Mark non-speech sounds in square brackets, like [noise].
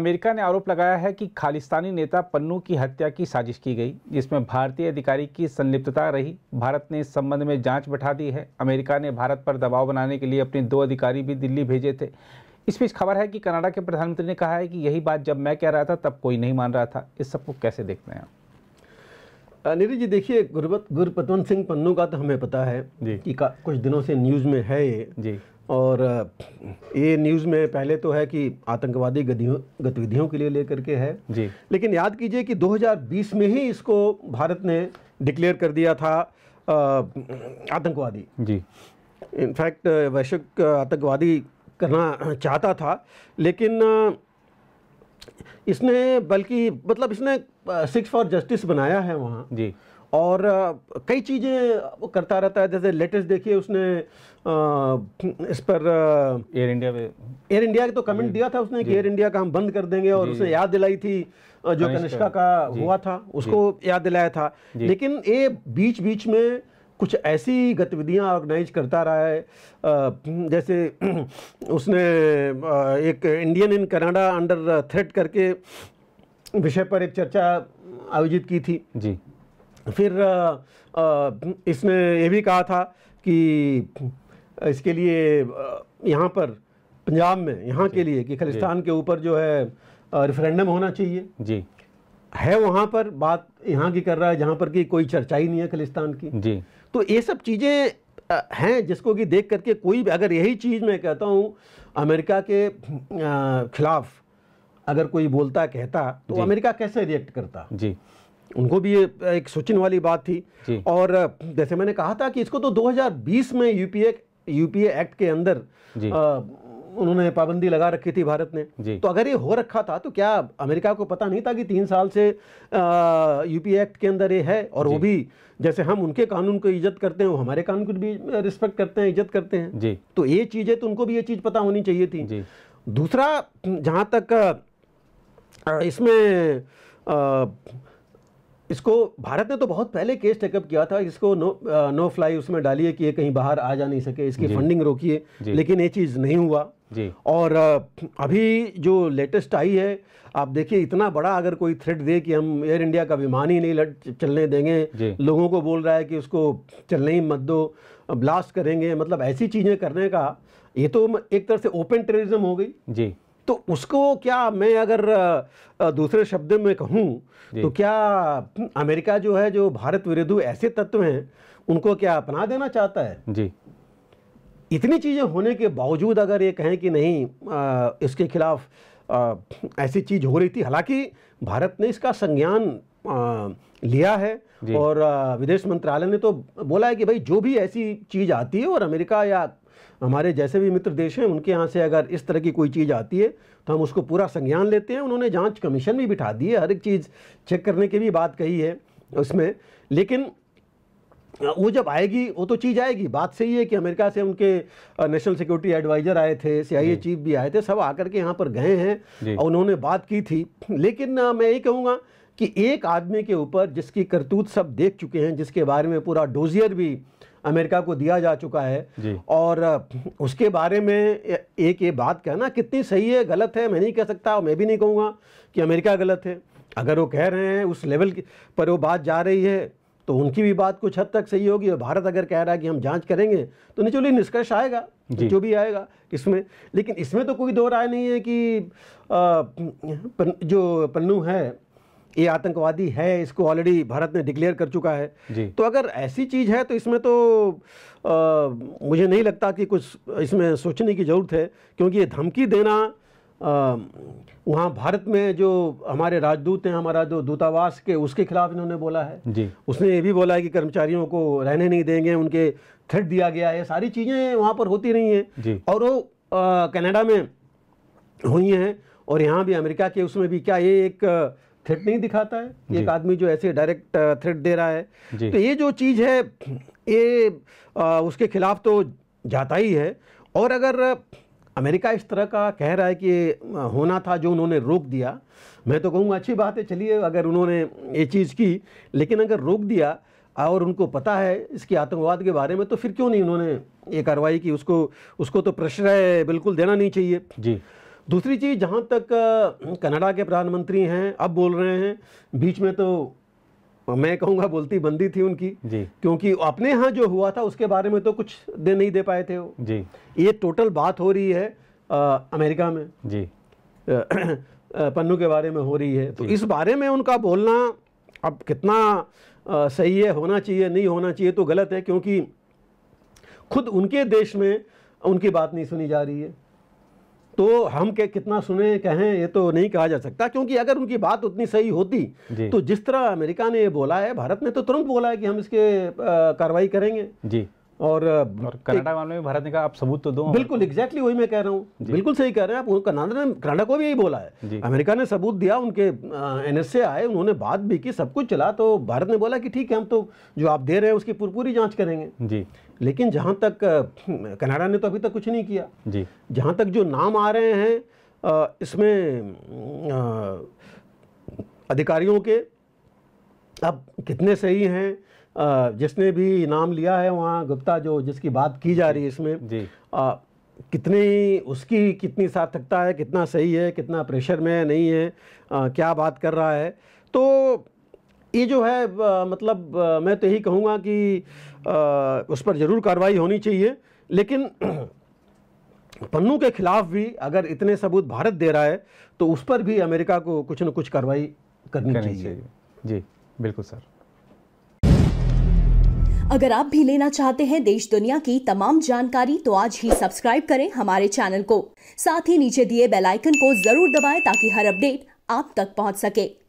America ने आरोप लगाया है कि खालिस्तानी नेता पन्नू की हत्या की साजिश की गई जिसमें भारतीय अधिकारी की संलिप्तता रही भारत ने इस संबंध में जांच बैठा दी है अमेरिका ने भारत पर दबाव बनाने के लिए अपने दो अधिकारी भी दिल्ली भेजे थे इस बीच खबर है कि कनाडा के प्रधानमंत्री ने कहा है कि यही बात जब मैं कह रहा था तब कोई नहीं मान रहा था इस सबको कैसे देखते हैं आप नीरज जी देखिए गुरबत गुरपतवंत सिंह पन्नू का तो हमें पता है कि कुछ दिनों से न्यूज़ में है ये जी और ये न्यूज़ में पहले तो है कि आतंकवादी गतिविधियों के लिए लेकर के है जी लेकिन याद कीजिए कि 2020 में ही इसको भारत ने डिक्लेयर कर दिया था आतंकवादी जी इनफैक्ट वैश्विक आतंकवादी करना चाहता था लेकिन इसने बल्कि मतलब इसने सिक्स फॉर जस्टिस बनाया है वहाँ जी और कई चीज़ें करता रहता है जैसे लेटेस्ट देखिए उसने आ, इस पर एयर इंडिया पे एयर इंडिया के तो कमेंट दिया था उसने कि एयर इंडिया का हम बंद कर देंगे और उसने याद दिलाई थी जो कनिष्का का हुआ था उसको याद दिलाया था लेकिन ये बीच बीच में कुछ ऐसी गतिविधियां ऑर्गेनाइज करता रहा है जैसे [clears throat] उसने एक Indian in Canada under threat करके विषय पर एक चर्चा आयोजित की थी जी फिर इसने ये भी कहा था कि इसके लिए यहाँ पर पंजाब में यहाँ के लिए कि खालिस्तान के ऊपर जो है रेफरेंडम होना चाहिए जी है वहाँ पर बात यहाँ की कर रहा है जहाँ पर कि कोई चर्चा ही नहीं है खलिस्तान की जी तो ये सब चीज़ें हैं जिसको कि देख करके कोई भी अगर यही चीज़ मैं कहता हूँ अमेरिका के खिलाफ अगर कोई बोलता कहता तो अमेरिका कैसे रिएक्ट करता जी उनको भी ये एक सोचने वाली बात थी और जैसे मैंने कहा था कि इसको तो 2020 में यूपीए यूपीए एक्ट के अंदर उन्होंने पाबंदी लगा रखी थी भारत ने तो अगर ये हो रखा था तो क्या अमेरिका को पता नहीं था कि तीन साल से यूपी एक्ट के अंदर ये है और वो भी जैसे हम उनके कानून को इज्जत करते हैं वो हमारे कानून को भी रिस्पेक्ट करते हैं इज्जत करते हैं जी तो ये चीज़ें तो उनको भी ये चीज़ पता होनी चाहिए थी जी दूसरा जहाँ तक इसमें इसको भारत ने तो बहुत पहले केस टेकअप किया था इसको नो आ, नो फ्लाई उसमें डालिए कि ये कहीं बाहर आ जा नहीं सके इसकी फंडिंग रोकिए लेकिन ये चीज़ नहीं हुआ जी और अभी जो लेटेस्ट आई है आप देखिए इतना बड़ा अगर कोई थ्रेट दे कि हम एयर इंडिया का विमान ही नहीं चलने देंगे लोगों को बोल रहा है कि उसको चलने ही मत दो ब्लास्ट करेंगे मतलब ऐसी चीज़ें करने का ये तो एक तरह से ओपन टेररिज्म हो गई जी तो उसको क्या मैं अगर दूसरे शब्द में कहूँ तो क्या अमेरिका जो है जो भारत विरोधी ऐसे तत्व हैं उनको क्या अपना देना चाहता है जी इतनी चीज़ें होने के बावजूद अगर ये कहें कि नहीं आ, इसके खिलाफ आ, ऐसी चीज़ हो रही थी हालांकि भारत ने इसका संज्ञान लिया है और आ, विदेश मंत्रालय ने तो बोला है कि भाई जो भी ऐसी चीज़ आती है और अमेरिका या हमारे जैसे भी मित्र देश हैं उनके यहाँ से अगर इस तरह की कोई चीज़ आती है तो हम उसको पूरा संज्ञान लेते हैं उन्होंने जाँच कमीशन भी बिठा दी है हर एक चीज़ चेक करने की भी बात कही है उसमें लेकिन हाँ, वो जब आएगी वो तो चीज़ आएगी बात सही है कि अमेरिका से उनके नेशनल सिक्योरिटी एडवाइज़र आए थे सीआईए चीफ भी आए थे सब आकर के यहाँ पर गए हैं और उन्होंने बात की थी लेकिन मैं यही कहूँगा कि एक आदमी के ऊपर जिसकी करतूत सब देख चुके हैं जिसके बारे में पूरा डोजियर भी अमेरिका को दिया जा चुका है और उसके बारे में एक ये बात कहना कितनी सही है गलत है मैं नहीं कह सकता मैं भी नहीं कहूँगा कि अमेरिका गलत है अगर वो कह रहे हैं उस लेवल पर वो बात जा रही है तो उनकी भी बात कुछ हद तक सही होगी और भारत अगर कह रहा है कि हम जांच करेंगे तो निचोली निष्कर्ष आएगा जो भी आएगा इसमें लेकिन इसमें तो कोई दो राय नहीं है कि आ, पन, जो पन्नू है ये आतंकवादी है इसको ऑलरेडी भारत ने डिक्लेयर कर चुका है तो अगर ऐसी चीज़ है तो इसमें तो आ, मुझे नहीं लगता कि कुछ इसमें सोचने की ज़रूरत है क्योंकि ये धमकी देना वहाँ भारत में जो हमारे राजदूत हैं हमारा जो दूतावास के उसके खिलाफ इन्होंने बोला है जी उसने ये भी बोला है कि कर्मचारियों को रहने नहीं देंगे उनके थ्रेट दिया गया है सारी चीज़ें वहाँ पर होती रही हैं और वो कनाडा में हुई हैं और यहाँ भी अमेरिका के उसमें भी क्या ये एक थ्रेट नहीं दिखाता है एक आदमी जो ऐसे डायरेक्ट थ्रेट दे रहा है तो ये जो चीज़ है ये उसके खिलाफ तो जाता ही है और अगर अमेरिका इस तरह का कह रहा है कि होना था जो उन्होंने रोक दिया मैं तो कहूँगा अच्छी बात है चलिए अगर उन्होंने ये चीज़ की लेकिन अगर रोक दिया और उनको पता है इसके आतंकवाद के बारे में तो फिर क्यों नहीं उन्होंने ये कार्रवाई की उसको उसको तो प्रेशर है बिल्कुल देना नहीं चाहिए जी दूसरी चीज़ जहाँ तक कनाडा के प्रधानमंत्री हैं अब बोल रहे हैं बीच में तो मैं कहूँगा बोलती बंदी थी उनकी जी क्योंकि अपने यहाँ जो हुआ था उसके बारे में तो कुछ दे नहीं दे पाए थे वो जी ये टोटल बात हो रही है आ, अमेरिका में जी पन्नू के बारे में हो रही है तो इस बारे में उनका बोलना अब कितना आ, सही है होना चाहिए नहीं होना चाहिए तो गलत है क्योंकि खुद उनके देश में उनकी बात नहीं सुनी जा रही है तो हम के कितना सुने कहें ये तो नहीं कहा जा सकता क्योंकि अगर उनकी बात उतनी सही होती तो जिस तरह अमेरिका ने ये बोला है भारत ने तो तुरंत बोला है कि हम इसके कार्रवाई करेंगे जी और, और कनाडा वालों में भारत ने कहा आप सबूत तो दो बिल्कुल एग्जैक्टली वही मैं कह रहा हूँ बिल्कुल सही कह रहे हैं आप कनाडा ने कनाडा को भी यही बोला है अमेरिका ने सबूत दिया उनके एन आए उन्होंने बात भी की सब कुछ चला तो भारत ने बोला कि ठीक है हम तो जो आप दे रहे हैं उसकी पूरी जाँच करेंगे जी लेकिन जहाँ तक कनाडा ने तो अभी तक कुछ नहीं किया जी जहाँ तक जो नाम आ रहे हैं इसमें अधिकारियों के अब कितने सही हैं जिसने भी नाम लिया है वहाँ गुप्ता जो जिसकी बात की जा रही है इसमें जी आ, कितने उसकी कितनी सार्थकता है कितना सही है कितना प्रेशर में है नहीं है आ, क्या बात कर रहा है तो ये जो है आ, मतलब आ, मैं तो यही कहूँगा कि आ, उस पर ज़रूर कार्रवाई होनी चाहिए लेकिन [clears throat] पन्नू के खिलाफ भी अगर इतने सबूत भारत दे रहा है तो उस पर भी अमेरिका को कुछ न कुछ कार्रवाई करनी, करनी चाहिए।, चाहिए जी बिल्कुल सर अगर आप भी लेना चाहते हैं देश दुनिया की तमाम जानकारी तो आज ही सब्सक्राइब करें हमारे चैनल को साथ ही नीचे दिए बेल आइकन को जरूर दबाएं ताकि हर अपडेट आप तक पहुंच सके